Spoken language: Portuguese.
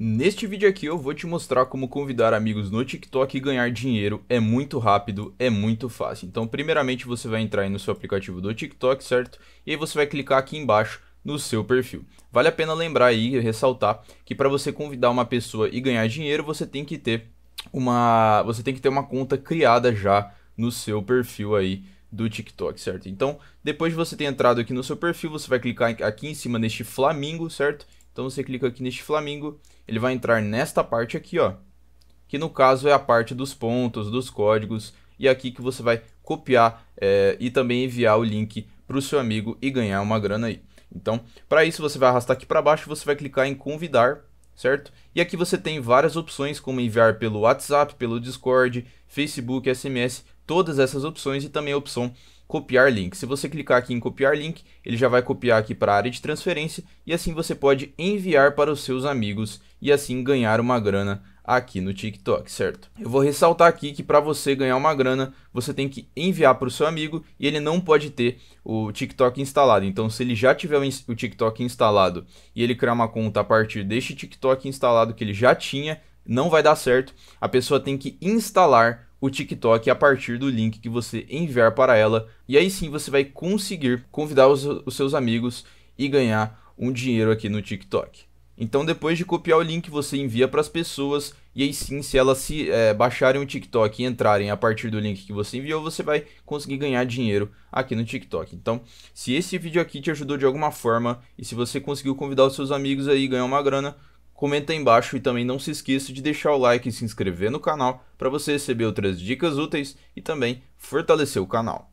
Neste vídeo aqui eu vou te mostrar como convidar amigos no TikTok e ganhar dinheiro. É muito rápido, é muito fácil. Então, primeiramente, você vai entrar aí no seu aplicativo do TikTok, certo? E aí você vai clicar aqui embaixo no seu perfil. Vale a pena lembrar e ressaltar que para você convidar uma pessoa e ganhar dinheiro, você tem que ter uma, você tem que ter uma conta criada já no seu perfil aí do TikTok, certo? Então, depois de você ter entrado aqui no seu perfil, você vai clicar aqui em cima neste flamingo, certo? Então você clica aqui neste flamingo ele vai entrar nesta parte aqui, ó, que no caso é a parte dos pontos, dos códigos, e é aqui que você vai copiar é, e também enviar o link para o seu amigo e ganhar uma grana aí. Então, para isso você vai arrastar aqui para baixo, e você vai clicar em convidar, certo? E aqui você tem várias opções, como enviar pelo WhatsApp, pelo Discord, Facebook, SMS, todas essas opções e também a opção copiar link. Se você clicar aqui em copiar link, ele já vai copiar aqui para a área de transferência e assim você pode enviar para os seus amigos e assim ganhar uma grana aqui no TikTok, certo? Eu vou ressaltar aqui que para você ganhar uma grana, você tem que enviar para o seu amigo e ele não pode ter o TikTok instalado. Então, se ele já tiver o TikTok instalado e ele criar uma conta a partir deste TikTok instalado que ele já tinha, não vai dar certo. A pessoa tem que instalar o TikTok a partir do link que você enviar para ela. E aí sim você vai conseguir convidar os, os seus amigos e ganhar um dinheiro aqui no TikTok. Então, depois de copiar o link, você envia para as pessoas. E aí sim, se elas se é, baixarem o TikTok e entrarem a partir do link que você enviou, você vai conseguir ganhar dinheiro aqui no TikTok. Então, se esse vídeo aqui te ajudou de alguma forma e se você conseguiu convidar os seus amigos aí e ganhar uma grana, comenta aí embaixo e também não se esqueça de deixar o like e se inscrever no canal para você receber outras dicas úteis e também fortalecer o canal.